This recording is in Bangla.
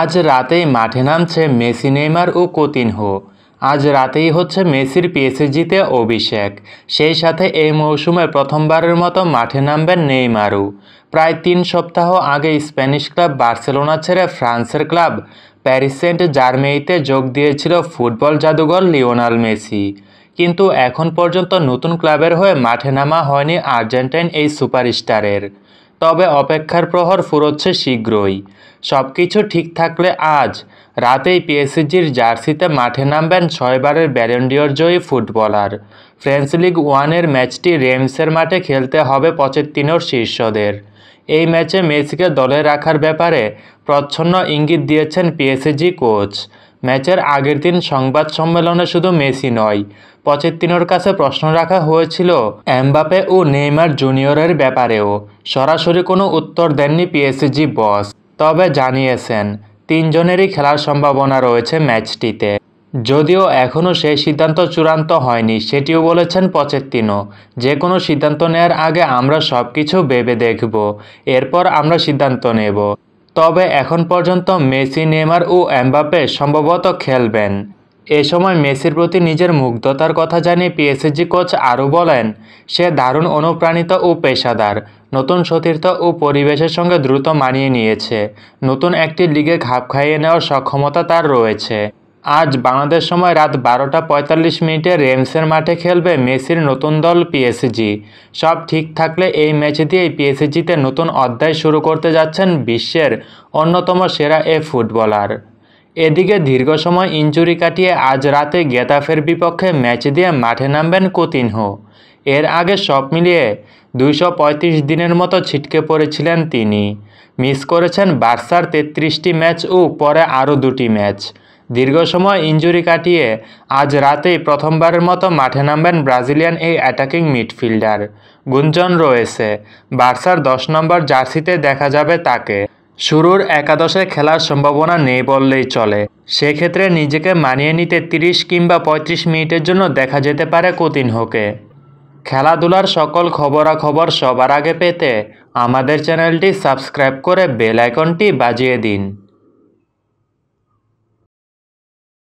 আজ রাতেই মাঠে নামছে মেসি নেইমার ও কোতিনহো আজ রাতেই হচ্ছে মেসির পিএসজিতে অভিষেক সেই সাথে এই মৌসুমে প্রথমবারের মতো মাঠে নামবেন নেইমারু প্রায় তিন সপ্তাহ আগে স্প্যানিশ ক্লাব বার্সেলোনা ছেড়ে ফ্রান্সের ক্লাব প্যারিসেন্ট জার্মেইতে যোগ দিয়েছিল ফুটবল জাদুঘর লিওনাল মেসি কিন্তু এখন পর্যন্ত নতুন ক্লাবের হয়ে মাঠে নামা হয়নি আর্জেন্টাইন এই সুপারস্টারের তবে অপেক্ষার প্রহর ফুরোচ্ছে শীঘ্রই সব কিছু ঠিক থাকলে আজ রাতেই পিএসসিজির জার্সিতে মাঠে নামবেন ছয়বারের ব্যারেন্ডিওর জয়ী ফুটবলার ফ্রেঞ্চ লিগ ওয়ানের ম্যাচটি রেমসের মাঠে খেলতে হবে পঁচেত্তিনোর শীর্ষদের এই ম্যাচে মেসিকে দলে রাখার ব্যাপারে প্রচ্ছন্ন ইঙ্গিত দিয়েছেন পিএসএজি কোচ ম্যাচের আগের দিন সংবাদ সম্মেলনে শুধু মেসি নয় পচেত্তিনোর কাছে প্রশ্ন রাখা হয়েছিল এমবাপে ও নেইমার জুনিয়রের ব্যাপারেও সরাসরি কোনো উত্তর দেননি পিএসজি বস তবে জানিয়েছেন তিনজনেরই খেলার সম্ভাবনা রয়েছে ম্যাচটিতে যদিও এখনও সেই সিদ্ধান্ত চূড়ান্ত হয়নি সেটিও বলেছেন পচেত্তিনো যে কোনো সিদ্ধান্ত নেয়ার আগে আমরা সব কিছু ভেবে দেখব এরপর আমরা সিদ্ধান্ত নেব তবে এখন পর্যন্ত মেসি নেমার ও এমবাপে সম্ভবত খেলবেন এ সময় মেসির প্রতি নিজের মুগ্ধতার কথা জানিয়ে পিএসজি কোচ আরও বলেন সে দারুণ অনুপ্রাণিত ও পেশাদার নতুন সতীর্থ ও পরিবেশের সঙ্গে দ্রুত মানিয়ে নিয়েছে নতুন একটি লিগে খাপ খাইয়ে নেওয়ার সক্ষমতা তার রয়েছে আজ বাংলাদেশ সময় রাত বারোটা পঁয়তাল্লিশ মিনিটে রেমসের মাঠে খেলবে মেসির নতুন দল পিএসজি সব ঠিক থাকলে এই ম্যাচ দিয়েই পিএসজিতে নতুন অধ্যায় শুরু করতে যাচ্ছেন বিশ্বের অন্যতম সেরা এ ফুটবলার এদিকে দীর্ঘ সময় ইঞ্জুরি কাটিয়ে আজ রাতে গেতাফের বিপক্ষে ম্যাচ দিয়ে মাঠে নামবেন কোতিনহো এর আগে সব মিলিয়ে দুইশো দিনের মতো ছিটকে পড়েছিলেন তিনি মিস করেছেন বার্সার তেত্রিশটি ম্যাচ ও পরে আরও দুটি ম্যাচ দীর্ঘ সময় ইঞ্জুরি কাটিয়ে আজ রাতেই প্রথমবারের মতো মাঠে নামবেন ব্রাজিলিয়ান এই অ্যাটাকিং মিডফিল্ডার গুঞ্জন রয়েছে বার্সার দশ নম্বর জার্সিতে দেখা যাবে তাকে শুরুর একাদশে খেলার সম্ভাবনা নেই বললেই চলে সেক্ষেত্রে নিজেকে মানিয়ে নিতে ৩০ কিংবা ৩৫ মিনিটের জন্য দেখা যেতে পারে হোকে খেলাধুলার সকল খবরাখবর সবার আগে পেতে আমাদের চ্যানেলটি সাবস্ক্রাইব করে বেল আইকনটি বাজিয়ে দিন